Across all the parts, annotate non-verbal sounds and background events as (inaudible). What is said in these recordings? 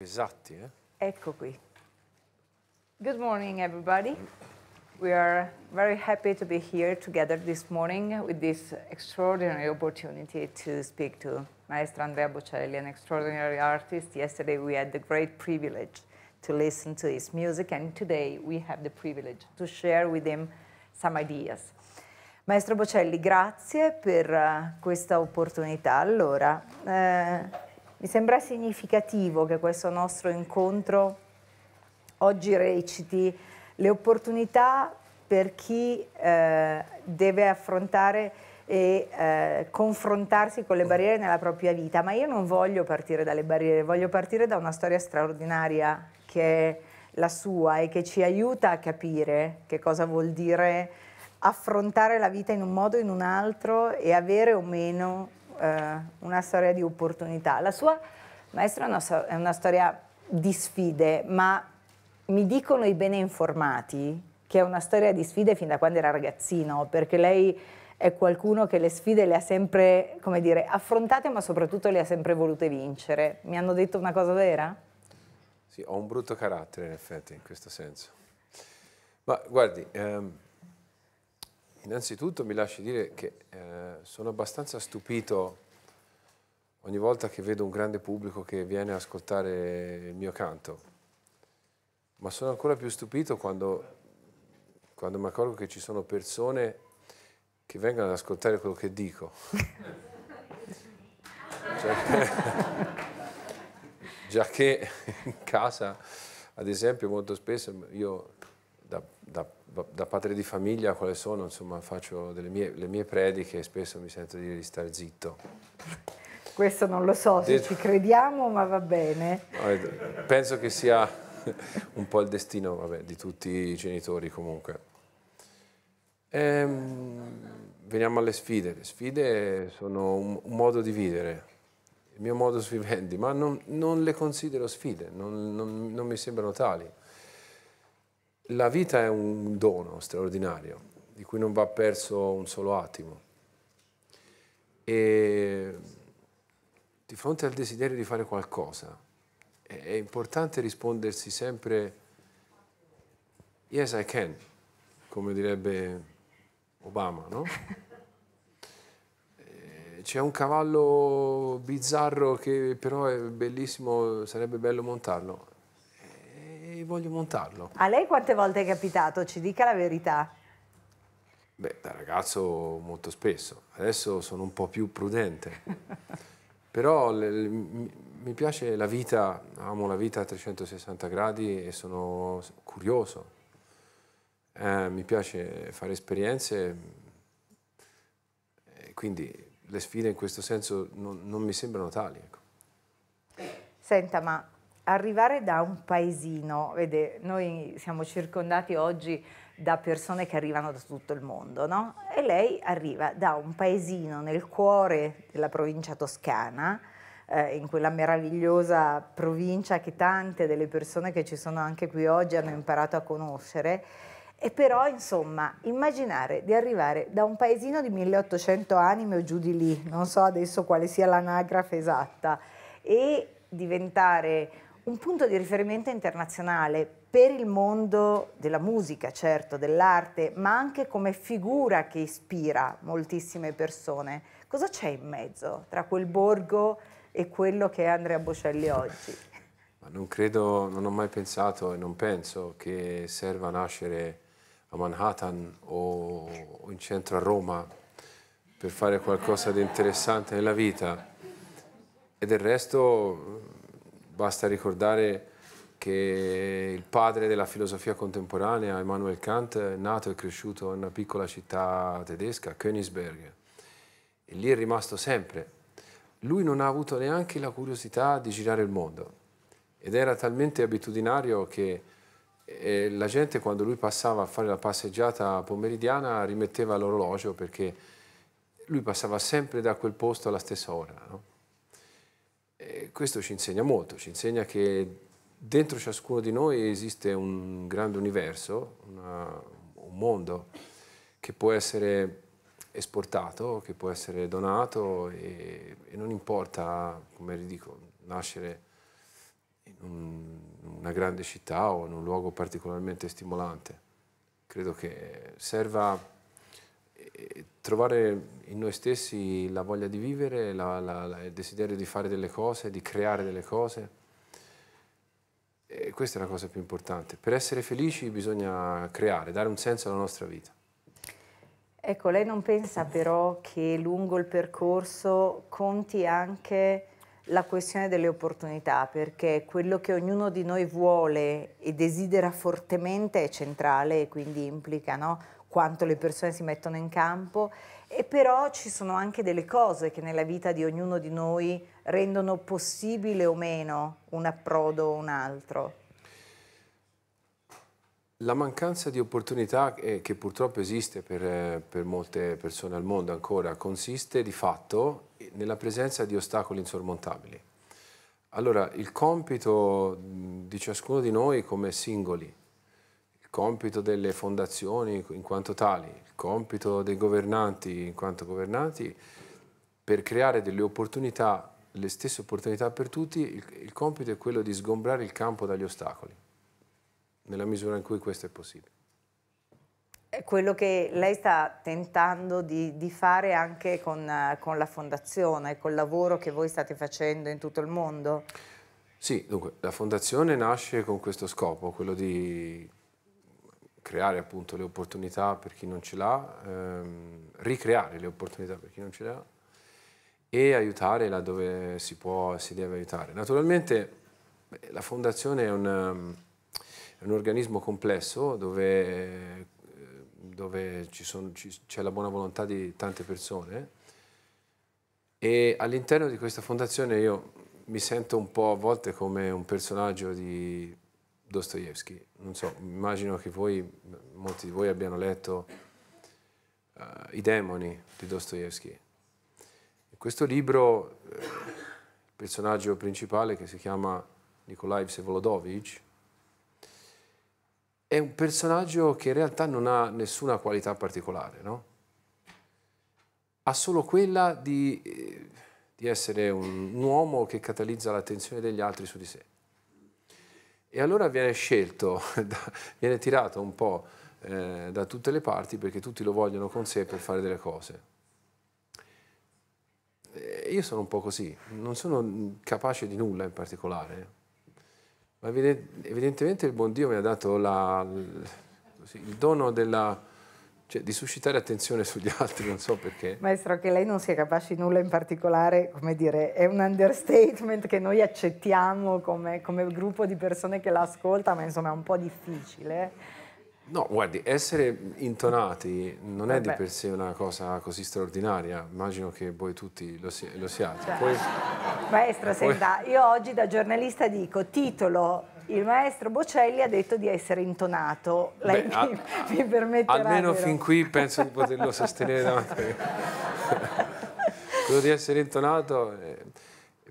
Esatti, eh? Ecco qui. Good morning, everybody. We are very happy to be here together this morning with this extraordinary opportunity to speak to Maestro Andrea Bocelli, an extraordinary artist. Yesterday we had the great privilege to listen to his music, and today we have the privilege to share with him some ideas. Maestro Bocelli, grazie per uh, questa opportunità. Allora, eh, mi sembra significativo che questo nostro incontro oggi reciti le opportunità per chi eh, deve affrontare e eh, confrontarsi con le barriere nella propria vita, ma io non voglio partire dalle barriere, voglio partire da una storia straordinaria che è la sua e che ci aiuta a capire che cosa vuol dire affrontare la vita in un modo o in un altro e avere o meno eh, una storia di opportunità. La sua, maestra, è una, è una storia di sfide, ma mi dicono i bene informati che è una storia di sfide fin da quando era ragazzino, perché lei è qualcuno che le sfide le ha sempre, come dire, affrontate, ma soprattutto le ha sempre volute vincere. Mi hanno detto una cosa vera? Sì, ho un brutto carattere in effetti, in questo senso. Ma guardi, ehm, Innanzitutto mi lasci dire che eh, sono abbastanza stupito ogni volta che vedo un grande pubblico che viene a ascoltare il mio canto, ma sono ancora più stupito quando, quando mi accorgo che ci sono persone che vengono ad ascoltare quello che dico. (laughs) cioè, (laughs) già che in casa, ad esempio, molto spesso io da, da da padre di famiglia quale sono, insomma, faccio mie, le mie prediche e spesso mi sento di stare zitto. Questo non lo so se ci crediamo, ma va bene. penso che sia (laughs) un po' il destino vabbè, di tutti i genitori comunque. Ehm, veniamo alle sfide. Le sfide sono un, un modo di vivere, il mio modo di vivendi, ma non, non le considero sfide, non, non, non mi sembrano tali la vita è un dono straordinario, di cui non va perso un solo attimo. E di fronte al desiderio di fare qualcosa, è importante rispondersi sempre yes I can, come direbbe Obama, no? (laughs) Eh, c'è un cavallo bizzarro che però è bellissimo, sarebbe bello montarlo e voglio montarlo. A lei quante volte è capitato? Ci dica la verità. Beh, da ragazzo molto spesso, adesso sono un po' più prudente, (laughs) però le, le, mi piace la vita, amo la vita a 360 gradi e sono curioso, eh, mi piace fare esperienze, quindi le sfide in questo senso non, non mi sembrano tali. Ecco. Senta, ma arrivare da un paesino, vede, noi siamo circondati oggi da persone che arrivano da tutto il mondo, no? E lei arriva da un paesino nel cuore della provincia toscana, eh, in quella meravigliosa provincia che tante delle persone che ci sono anche qui oggi hanno imparato a conoscere. E però, insomma, immaginare di arrivare da un paesino di 1800 anime o giù di lì, non so adesso quale sia l'anagrafe esatta, e diventare un punto di riferimento internazionale per il mondo della musica, certo, dell'arte, ma anche come figura che ispira moltissime persone. Cosa c'è in mezzo tra quel borgo e quello che è Andrea Bocelli oggi? Ma non credo, non ho mai pensato e non penso che serva nascere a Manhattan o in centro a Roma per fare qualcosa di interessante nella vita. E del resto Basta ricordare che il padre della filosofia contemporanea, Immanuel Kant, è nato e cresciuto in una piccola città tedesca, Königsberg, e lì è rimasto sempre. Lui non ha avuto neanche la curiosità di girare il mondo ed era talmente abitudinario che eh, la gente quando lui passava a fare la passeggiata pomeridiana rimetteva l'orologio perché lui passava sempre da quel posto alla stessa ora. No? E questo ci insegna molto, ci insegna che dentro ciascuno di noi esiste un grande universo, una, un mondo che può essere esportato, che può essere donato e, e non importa, come dico, nascere in un, una grande città o in un luogo particolarmente stimolante. Credo che serva eh, trovare in noi stessi la voglia di vivere, la, la, il desiderio di fare delle cose, di creare delle cose. E questa è la cosa più importante. Per essere felici bisogna creare, dare un senso alla nostra vita. Ecco, lei non pensa però che lungo il percorso conti anche la questione delle opportunità, perché quello che ognuno di noi vuole e desidera fortemente è centrale e quindi implica no? quanto le persone si mettono in campo e però ci sono anche delle cose che nella vita di ognuno di noi rendono possibile o meno un approdo o un altro. La mancanza di opportunità eh, che purtroppo esiste per, eh, per, molte persone al mondo ancora consiste di fatto nella presenza di ostacoli insormontabili. Allora, il compito di ciascuno di noi come singoli il compito delle fondazioni in quanto tali, il compito dei governanti in quanto governanti, per creare delle opportunità, le stesse opportunità per tutti, il, il compito è quello di sgombrare il campo dagli ostacoli, nella misura in cui questo è possibile È quello che lei sta tentando di, di fare anche con, con, la fondazione, col lavoro che voi state facendo in tutto il mondo? Sì, dunque, la fondazione nasce con questo scopo, quello di creare appunto le opportunità per chi non ce l'ha, ehm, ricreare le opportunità per chi non ce l'ha e aiutare là dove si può e si deve aiutare. Naturalmente beh, la fondazione è un, è un, organismo complesso dove, eh, dove c'è la buona volontà di tante persone e all'interno di questa fondazione io mi sento un po' a volte come un personaggio di Dostoevsky. Non so, immagino che voi, molti di voi abbiano letto uh, I demoni di Dostoevsky. questo libro, eh, il personaggio principale che si chiama Nikolai Vsevolodovich, è un personaggio che in realtà non ha nessuna qualità particolare, no? Ha solo quella di, eh, di essere un, un uomo che catalizza l'attenzione degli altri su di sé. E allora viene scelto, (laughs) viene tirato un po' eh, da tutte le parti perché tutti lo vogliono con sé per fare delle cose. E eh, io sono un po' così, non sono mm, capace di nulla in particolare, eh. ma evidentemente il buon Dio mi ha dato la, così, il dono della cioè, di suscitare attenzione sugli (laughs) altri, non so perché. Maestro, che lei non sia capace di nulla in particolare, come dire, è un understatement che noi accettiamo come, come gruppo di persone che l'ascolta, ma insomma è un po' difficile. No, guardi, essere intonati non Vabbè. è di per sé una cosa così straordinaria, immagino che voi tutti lo, si lo siate. Cioè. Poi... Maestro, poi... senta, io oggi da giornalista dico titolo il maestro Bocelli ha detto di essere intonato. Lei Beh, mi, a, mi permetterà. Almeno però. fin qui penso di poterlo sostenere davanti a me. (laughs) Quello di essere intonato... Eh.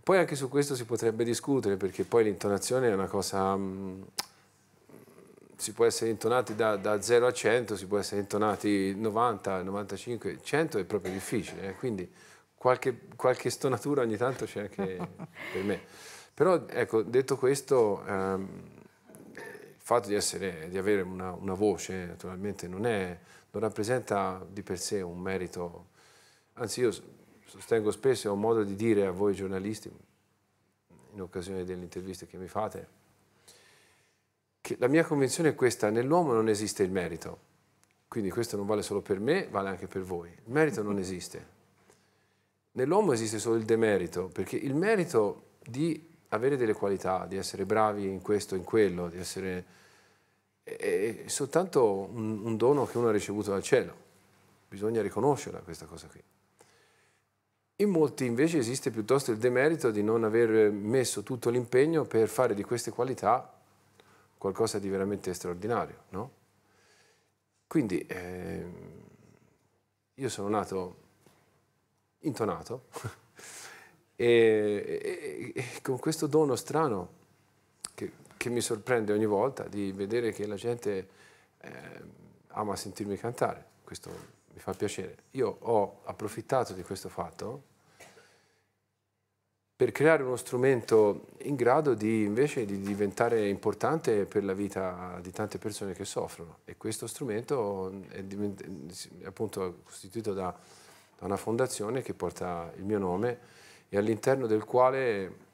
Poi anche su questo si potrebbe discutere, perché poi l'intonazione è una cosa... Mh, mm, si può essere intonati da, da, 0 a 100, si può essere intonati 90, 95, 100 è proprio difficile, eh? quindi qualche, qualche stonatura ogni tanto c'è anche (laughs) per me. Però ecco, detto questo, ehm, il fatto di, essere, di avere una, una, voce naturalmente non, è, non, rappresenta di per sé un merito, anzi io sostengo spesso, e ho modo di dire a voi giornalisti, in occasione delle interviste che mi fate, che la mia convinzione è questa, nell'uomo non esiste il merito, quindi questo non vale solo per me, vale anche per voi, il merito non esiste. Nell'uomo esiste solo il demerito, perché il merito di avere delle qualità, di essere bravi in questo, e in quello, di essere... è soltanto un, un dono che uno ha ricevuto dal cielo. Bisogna riconoscerla questa cosa qui. In molti invece esiste piuttosto il demerito di non aver messo tutto l'impegno per fare di queste qualità qualcosa di veramente straordinario, no? Quindi eh, io sono nato intonato, (laughs) E, e, e con questo dono strano che, che, mi sorprende ogni volta di vedere che la gente eh, ama sentirmi cantare, questo mi fa piacere. Io ho approfittato di questo fatto per creare uno strumento in grado di invece di diventare importante per la vita di tante persone che soffrono e questo strumento è, è appunto costituito da, da una fondazione che porta il mio nome e all'interno del quale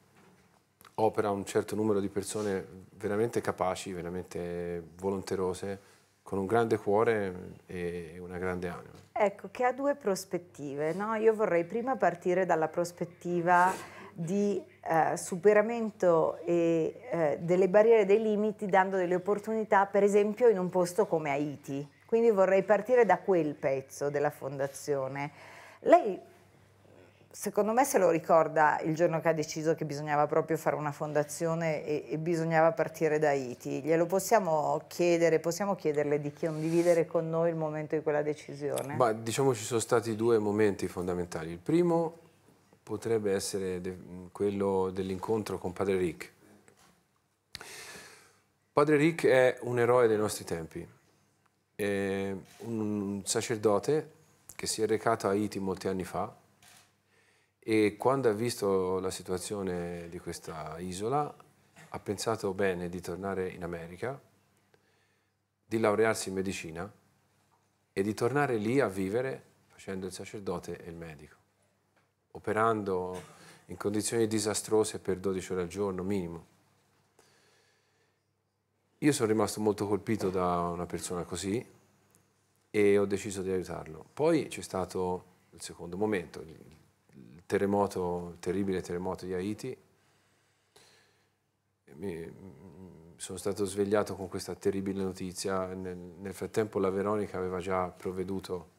opera un certo numero di persone veramente capaci, veramente volonterose, con un grande cuore e una grande anima. Ecco, che ha due prospettive. No? Io vorrei prima partire dalla prospettiva di eh, superamento e, eh, delle barriere dei limiti dando delle opportunità, per esempio in un posto come Haiti. Quindi vorrei partire da quel pezzo della fondazione. Lei secondo me se lo ricorda il giorno che ha deciso che bisognava proprio fare una fondazione e, e bisognava partire da Haiti. Glielo possiamo chiedere, possiamo chiederle di condividere con noi il momento di quella decisione? Ma, diciamo ci sono stati due momenti fondamentali. Il primo potrebbe essere de quello dell'incontro con Padre Rick. Padre Rick è un eroe dei nostri tempi, è un sacerdote che si è recato a Haiti molti anni fa e quando ha visto la situazione di questa isola ha pensato bene di tornare in America, di laurearsi in medicina e di tornare lì a vivere facendo il sacerdote e il medico, operando in condizioni disastrose per 12 ore al giorno minimo. Io sono rimasto molto colpito da una persona così e ho deciso di aiutarlo. Poi c'è stato il secondo momento, terremoto, terribile terremoto di Haiti. Mi, sono stato svegliato con questa terribile notizia. Nel, nel frattempo la Veronica aveva già provveduto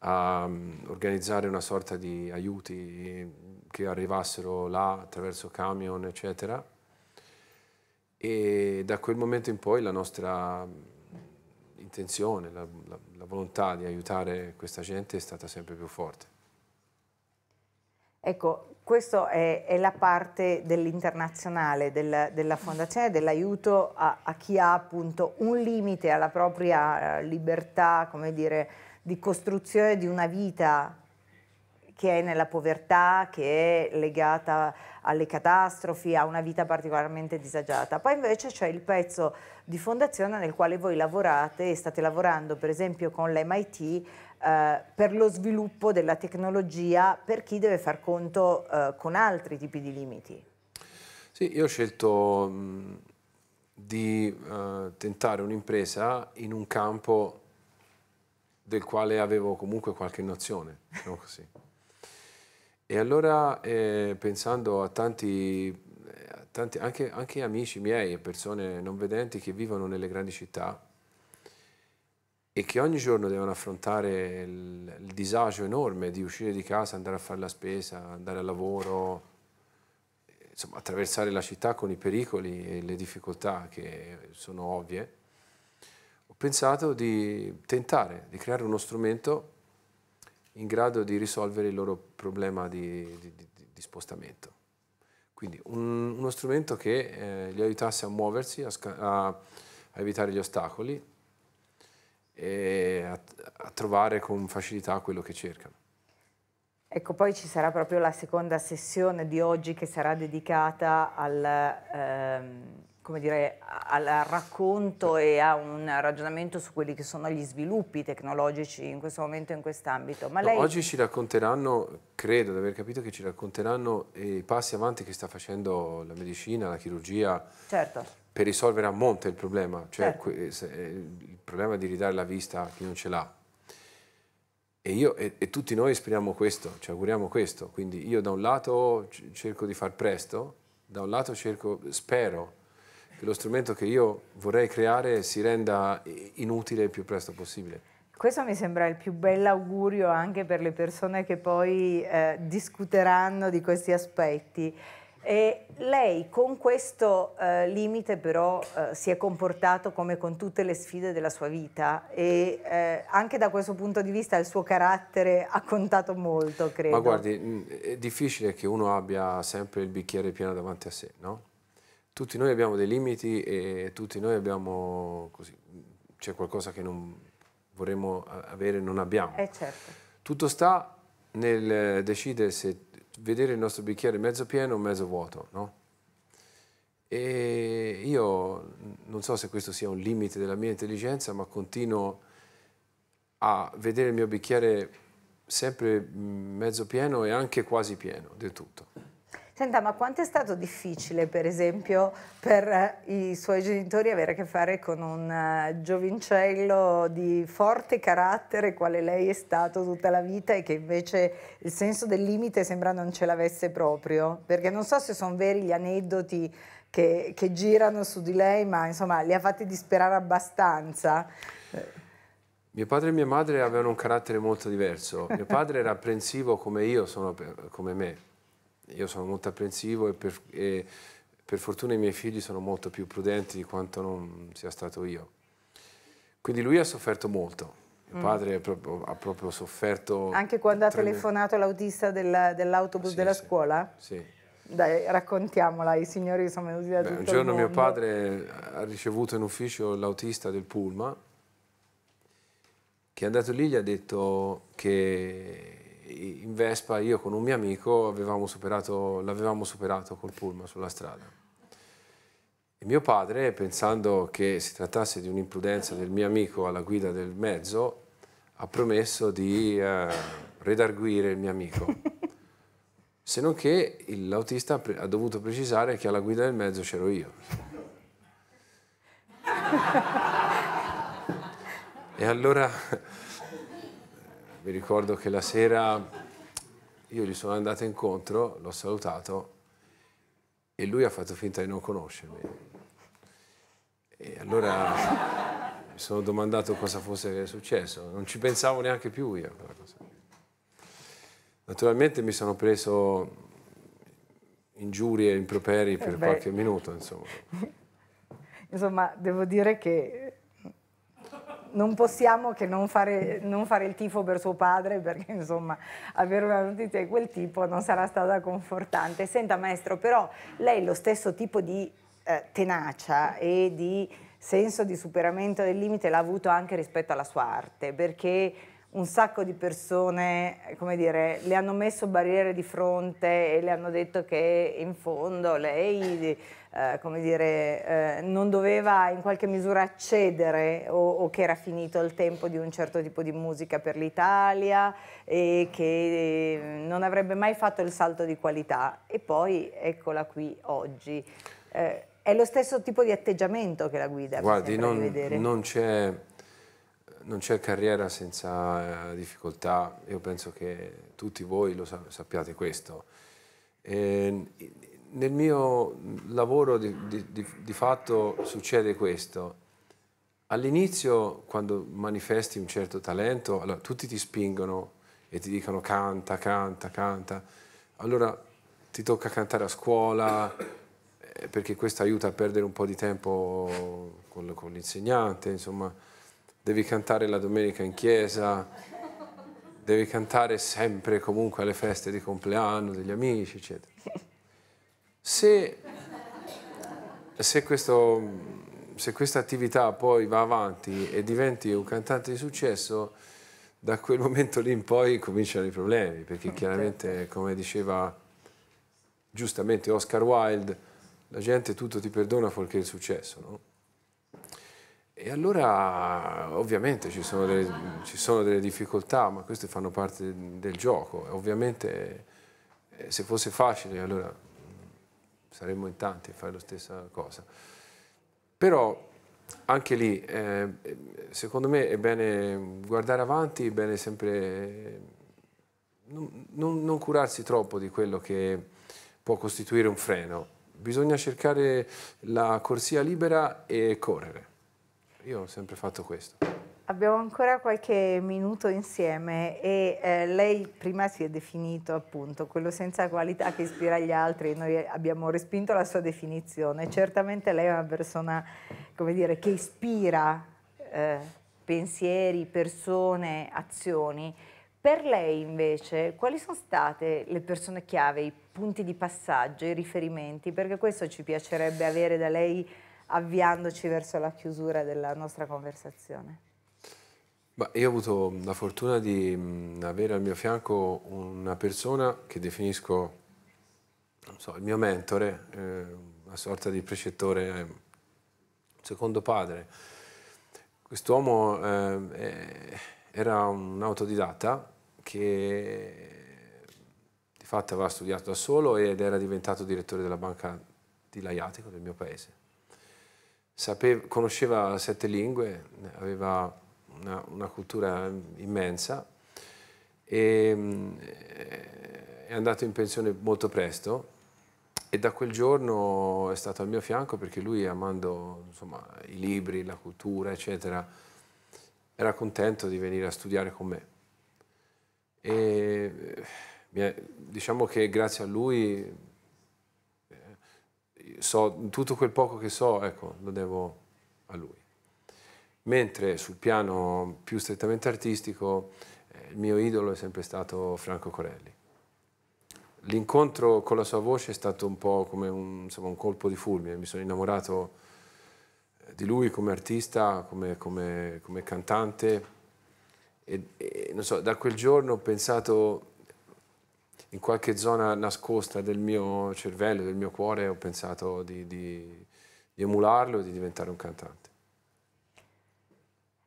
a um, organizzare una sorta di aiuti che arrivassero là attraverso camion, eccetera. E da quel momento in poi la nostra mm, intenzione, la, la, la volontà di aiutare questa gente è stata sempre più forte. Ecco, questa è, è, la parte dell'internazionale della, della, fondazione, dell'aiuto a, a, chi ha appunto un limite alla propria eh, libertà, come dire, di costruzione di una vita che è nella povertà, che è legata alle catastrofi, a una vita particolarmente disagiata. Poi invece c'è il pezzo di fondazione nel quale voi lavorate e state lavorando per esempio con l'MIT eh, per lo sviluppo della tecnologia per chi deve far conto eh, con altri tipi di limiti? Sì, io ho scelto di eh, tentare un'impresa in un campo del quale avevo comunque qualche nozione, diciamo così. E allora, eh, pensando a tanti eh, Tanti, anche, anche, amici miei e persone non vedenti che vivono nelle grandi città e che ogni giorno devono affrontare il, il, disagio enorme di uscire di casa, andare a fare la spesa, andare al lavoro, insomma attraversare la città con i pericoli e le difficoltà che sono ovvie, ho pensato di tentare di creare uno strumento in grado di risolvere il loro problema di, di, di, di spostamento. Quindi un, uno strumento che eh, li aiutasse a muoversi, a, a, a evitare gli ostacoli, e a, a trovare con facilità quello che cercano. Ecco, poi ci sarà proprio la seconda sessione di oggi che sarà dedicata al, ehm, come dire, al racconto e a un ragionamento su quelli che sono gli sviluppi tecnologici in questo momento in quest'ambito. Ma lei... no, oggi ci racconteranno, credo di aver capito che ci racconteranno i passi avanti che sta facendo la medicina, la chirurgia, certo. per risolvere a monte il problema, cioè certo. Eh, eh, il problema di ridare la vista a chi non ce l'ha. E io e, e tutti noi speriamo questo, ci auguriamo questo, quindi io da un lato cerco di far presto, da un lato cerco, spero che lo strumento che io vorrei creare si renda inutile il più presto possibile. Questo mi sembra il più bell'augurio anche per le persone che poi eh, discuteranno di questi aspetti. E lei con questo eh, limite però eh, si è comportato come con tutte le sfide della sua vita e eh, anche da questo punto di vista il suo carattere ha contato molto, credo. Ma guardi, è difficile che uno abbia sempre il bicchiere pieno davanti a sé, no? tutti noi abbiamo dei limiti e tutti noi abbiamo così, c'è qualcosa che non vorremmo avere e non abbiamo. Eh certo. Tutto sta nel decidere se vedere il nostro bicchiere mezzo pieno o mezzo vuoto, no? E io non so se questo sia un limite della mia intelligenza, ma continuo a vedere il mio bicchiere sempre mezzo pieno e anche quasi pieno del tutto. Senta, ma quanto è stato difficile, per esempio, per eh, i suoi genitori avere a che fare con un eh, giovincello di forte carattere, quale lei è stato tutta la vita, e che invece il senso del limite sembra non ce l'avesse proprio? Perché non so se sono veri gli aneddoti che, che girano su di lei, ma insomma li ha fatti disperare abbastanza. Mio padre e mia madre avevano un carattere molto diverso. Mio padre era apprensivo come io sono come me io sono molto apprensivo e per, e per, fortuna i miei figli sono molto più prudenti di quanto non sia stato io. Quindi lui ha sofferto molto. Mio mm. padre mm. proprio, ha proprio sofferto... Anche quando ha telefonato me... l'autista dell'autobus sì, della sì, scuola? Sì. Dai, raccontiamola, i signori sono venuti da Beh, tutto Un giorno mio padre ha ricevuto in ufficio l'autista del Pulma che è andato lì e gli ha detto che in Vespa io con un mio amico l'avevamo superato, superato col pullman sulla strada. E mio padre, pensando che si trattasse di un'imprudenza del mio amico alla guida del mezzo, ha promesso di eh, redarguire il mio amico. (laughs) Se non che l'autista ha dovuto precisare che alla guida del mezzo c'ero io. (laughs) E allora mi ricordo che la sera io gli sono andato incontro, l'ho salutato e lui ha fatto finta di non conoscermi. E allora mi sono domandato cosa fosse successo, non ci pensavo neanche più io. Naturalmente mi sono preso ingiurie, e improperi eh per Beh. qualche minuto, insomma. (laughs) insomma, devo dire che non possiamo che non fare, non fare, il tifo per suo padre perché insomma avere una notizia di quel tipo non sarà stata confortante. Senta maestro, però lei lo stesso tipo di eh, tenacia e di senso di superamento del limite l'ha avuto anche rispetto alla sua arte perché un sacco di persone, come dire, le hanno messo barriere di fronte e le hanno detto che in fondo lei, eh, come dire, eh, non doveva in qualche misura accedere o, o, che era finito il tempo di un certo tipo di musica per l'Italia e che eh, non avrebbe mai fatto il salto di qualità. E poi eccola qui oggi. Eh, è lo stesso tipo di atteggiamento che la guida. Guardi, non, non c'è non c'è carriera senza eh, difficoltà, io penso che tutti voi lo sappiate questo. E ehm, nel mio lavoro di, di, di fatto succede questo. All'inizio, quando manifesti un certo talento, allora, tutti ti spingono e ti dicono canta, canta, canta. Allora ti tocca cantare a scuola, eh, perché questo aiuta a perdere un po' di tempo con, l'insegnante, insomma devi cantare la domenica in chiesa, devi cantare sempre comunque alle feste di compleanno degli amici, eccetera. Se, se, questo, se questa attività poi va avanti e diventi un cantante di successo, da quel momento lì in poi cominciano i problemi, perché chiaramente, come diceva giustamente Oscar Wilde, la gente tutto ti perdona fuorché il successo, no? E allora ovviamente ci sono, delle, ci sono, delle, difficoltà, ma queste fanno parte del gioco. Ovviamente eh, se fosse facile allora mm, saremmo in tanti a fare la stessa cosa. Però anche lì, eh, secondo me è bene guardare avanti, è bene sempre non, non, non curarsi troppo di quello che può costituire un freno. Bisogna cercare la corsia libera e correre. Io ho sempre fatto questo. Abbiamo ancora qualche minuto insieme e eh, lei prima si è definito appunto quello senza qualità che ispira gli altri, noi abbiamo respinto la sua definizione, certamente lei è una persona come dire, che ispira eh, pensieri, persone, azioni. Per lei invece quali sono state le persone chiave, i punti di passaggio, i riferimenti? Perché questo ci piacerebbe avere da lei avviandoci verso la chiusura della nostra conversazione? Beh, io ho avuto la fortuna di avere al mio fianco una persona che definisco so, il mio mentore, eh, una sorta di precettore, eh, secondo padre. Quest'uomo eh, era un autodidatta che di fatto aveva studiato da solo ed era diventato direttore della banca di Laiatico del mio paese sapeva, conosceva sette lingue, aveva una, una cultura immensa e mm, è andato in pensione molto presto e da quel giorno è stato al mio fianco perché lui amando insomma, i libri, la cultura eccetera era contento di venire a studiare con me e eh, diciamo che grazie a lui so, tutto quel poco che so, ecco, lo devo a lui. Mentre sul piano più strettamente artistico, eh, il mio idolo è sempre stato Franco Corelli. L'incontro con la sua voce è stato un po' come un, insomma, un colpo di fulmine, mi sono innamorato eh, di lui come artista, come, come, come cantante. E, e, so, da quel giorno ho pensato in qualche zona nascosta del mio cervello, del mio cuore, ho pensato di, di, di emularlo e di diventare un cantante.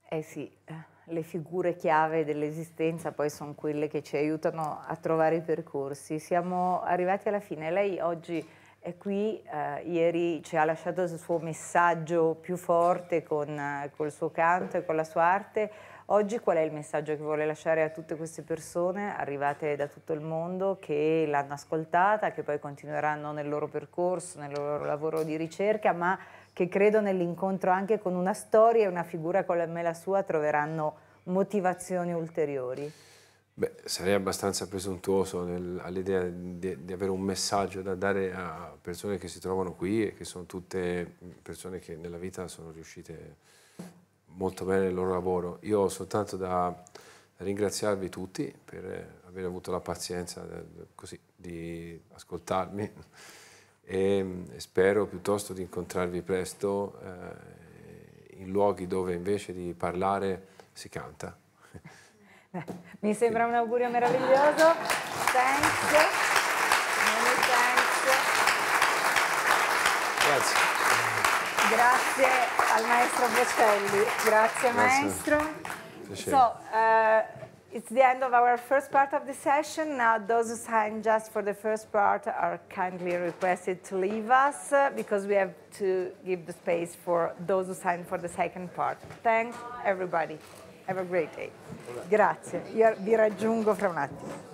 Eh sì, eh, le figure chiave dell'esistenza poi sono quelle che ci aiutano a trovare i percorsi. Siamo arrivati alla fine. Lei oggi è qui, eh, ieri ci ha lasciato il suo messaggio più forte con, il eh, suo canto e con la sua arte. Oggi qual è il messaggio che vuole lasciare a tutte queste persone arrivate da tutto il mondo che l'hanno ascoltata, che poi continueranno nel loro percorso, nel loro lavoro di ricerca, ma che credo nell'incontro anche con una storia e una figura come la sua troveranno motivazioni ulteriori? Beh, sarei abbastanza presuntuoso all'idea di, di, avere un messaggio da dare a persone che si trovano qui e che sono tutte persone che nella vita sono riuscite molto bene il loro lavoro. Io ho soltanto da ringraziarvi tutti per aver avuto la pazienza eh, così, di ascoltarmi e mm, spero piuttosto di incontrarvi presto eh, in luoghi dove invece di parlare si canta. (laughs) mi sembra un augurio meraviglioso. Thanks. Many thanks. Grazie. Grazie al maestro Bocelli. Grazie, maestro. So, uh, it's the end of our first part of the session. Now, those who signed just for the first part are kindly requested to leave us uh, because we have to give the space for those who signed for the second part. Thanks, everybody. Have a great day. Grazie. Io vi raggiungo fra un attimo.